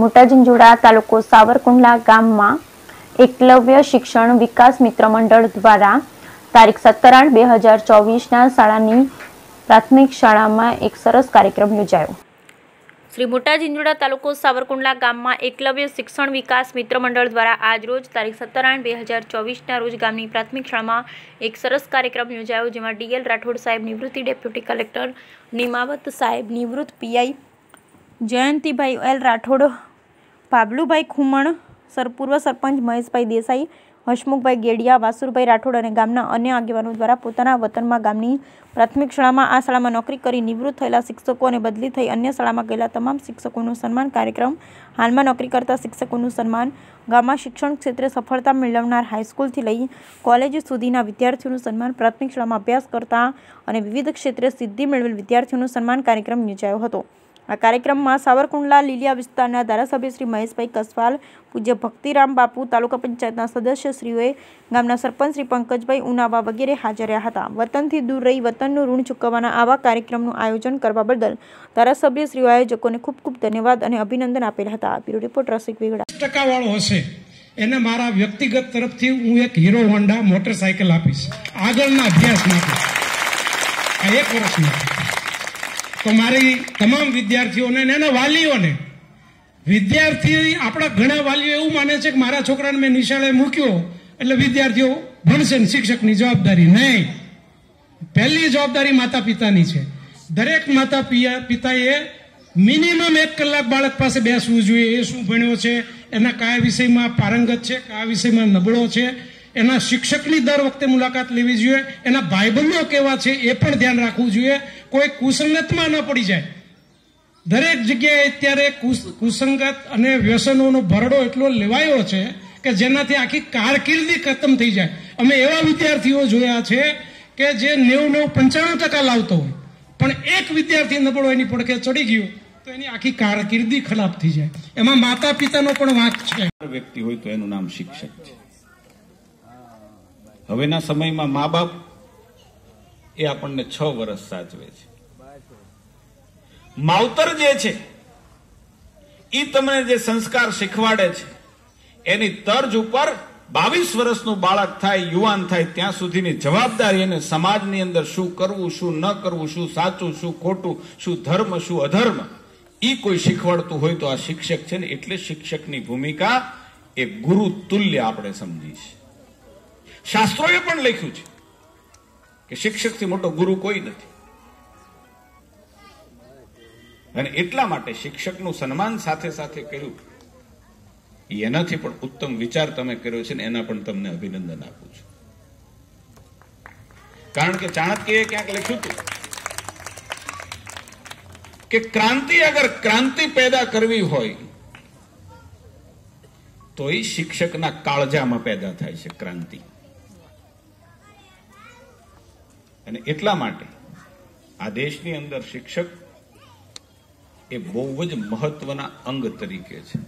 મોટા જંજોડા તાલુકો સાવરકુંડલા ગામમાં એકલવ્ય શિક્ષણ વિકાસ મિત્ર મંડળ દ્વારા તારીખ સત્તર આઠ બે હજાર ચોવીસના શાળાની પ્રાથમિક શાળામાં એક સરસ કાર્યક્રમ યોજાયો શ્રી મોટા જિંજોડા તાલુકો સાવરકુંડલા ગામમાં એકલવ્ય શિક્ષણ વિકાસ મિત્ર મંડળ દ્વારા આજ રોજ તારીખ સત્તર આઠ બે હજાર ચોવીસના રોજ ગામની પ્રાથમિક શાળામાં એક સરસ કાર્યક્રમ યોજાયો જેમાં ડીએલ રાઠોડ સાહેબ નિવૃત્તિ ડેપ્યુટી કલેક્ટર નિમાવત સાહેબ નિવૃત્ત પીઆઈ જયંતિભાઈ એલ રાઠોડ ભાબલુભાઈ ખુમણ સરપૂર્વ સરપંચ મહેશભાઈ દેસાઈ હસમુખભાઈ ગેડિયા વાસુરભાઈ રાઠોડ અને ગામના અન્ય આગેવાનો દ્વારા પોતાના વતનમાં ગામની પ્રાથમિક શાળામાં આ શાળામાં નોકરી કરી નિવૃત્ત થયેલા શિક્ષકો અને બદલી થઈ અન્ય શાળામાં ગયેલા તમામ શિક્ષકોનું સન્માન કાર્યક્રમ હાલમાં નોકરી કરતા શિક્ષકોનું સન્માન ગામમાં શિક્ષણ ક્ષેત્રે સફળતા મેળવનાર હાઈસ્કૂલથી લઈ કોલેજ સુધીના વિદ્યાર્થીઓનું સન્માન પ્રાથમિક શાળામાં અભ્યાસ કરતા અને વિવિધ ક્ષેત્રે સિદ્ધિ મેળવેલ વિદ્યાર્થીઓનું સન્માન કાર્યક્રમ યોજાયો હતો આ કાર્યક્રમમાં સાવરકુંડલા લીલિયા વિસ્તારના ધારાસભ્ય શ્રી મહેશભાઈ કસવાલ પૂજ્ય ભક્તિરામ બાપુ તાલુકા પંચાયતના સદસ્યશ્રીઓએ ગામના સરપંચ શ્રી પંકજભાઈ ઉનાવા વગેરે હાજર રહ્યા હતા વતનથી દૂર રહી વતનનું ઋણ ચૂકવવાના આવા કાર્યક્રમનું આયોજન કરવા બદલ ધારાસભ્ય શ્રી આયોજકોને ખૂબ ખૂબ ધન્યવાદ અને અભિનંદન આપેલા હતા બ્યુરો રિપોર્ટ રસિક વેગડા ટકાવાળો હશે એને મારા વ્યક્તિગત તરફથી હું એક હીરો હોન્ડા મોટરસાયકલ આપીશ આગળના અભ્યાસ માટે એક વર્ષ માટે તો મારી તમામ વિદ્યાર્થીઓને અને એના વાલીઓને વિદ્યાર્થી આપણા ઘણા વાલીઓ એવું માને છે કે મારા છોકરાને મેં નિશાળે મૂક્યો એટલે વિદ્યાર્થીઓ ભણશે ને શિક્ષકની જવાબદારી નહીં પહેલી જવાબદારી માતા પિતાની છે દરેક માતા પિતાએ મિનિમમ એક કલાક બાળક પાસે બેસવું જોઈએ એ શું ભણ્યો છે એના કયા વિષયમાં પારંગત છે કયા વિષયમાં નબળો છે એના શિક્ષકની દર વખતે મુલાકાત લેવી જોઈએ એના ભાઈબંધો કેવા છે એ પણ ધ્યાન રાખવું જોઈએ કોઈ કુસંગતમાં ન પડી જાય દરેક જગ્યાએ અત્યારે કુસંગત અને વ્યસનોનો ભરડો એટલો લેવાયો છે કે જેનાથી આખી કારકિર્દી ખતમ થઈ જાય અમે એવા વિદ્યાર્થીઓ જોયા છે કે જે નેવું નેવું પંચાણું ટકા લાવતો હોય પણ એક વિદ્યાર્થી નબળો એની પડખે ચડી ગયું તો એની આખી કારકિર્દી ખરાબ થઈ જાય એમાં માતા પિતાનો પણ વાંક છે વ્યક્તિ હોય તો એનું નામ શિક્ષક છે હવેના સમયમાં મા બાપ એ આપણને છ વર્ષ સાચવે છે માવતર જે છે એ તમને જે સંસ્કાર શીખવાડે છે એની તર્જ ઉપર બાવીસ વર્ષનું બાળક થાય યુવાન થાય ત્યાં સુધીની જવાબદારી અને સમાજની અંદર શું કરવું શું ન કરવું શું સાચું શું ખોટું શું ધર્મ શું અધર્મ એ કોઈ શીખવાડતું હોય તો આ શિક્ષક છે ને એટલે શિક્ષકની ભૂમિકા એ ગુરુ તુલ્ય આપણે સમજીશું શાસ્ત્રોએ પણ લખ્યું છે કે શિક્ષકથી મોટો ગુરુ કોઈ નથી અને એટલા માટે શિક્ષકનું સન્માન સાથે સાથે કર્યું એનાથી પણ ઉત્તમ વિચાર તમે કર્યો છે ને એના પણ તમને અભિનંદન આપું છું કારણ કે ચાણક્યએ ક્યાંક લખ્યું હતું કે ક્રાંતિ અગર ક્રાંતિ પેદા કરવી હોય તો એ શિક્ષકના કાળજામાં પેદા થાય છે ક્રાંતિ અને એટલા માટે આ દેશની અંદર શિક્ષક એ બહુ જ મહત્વના અંગ તરીકે છે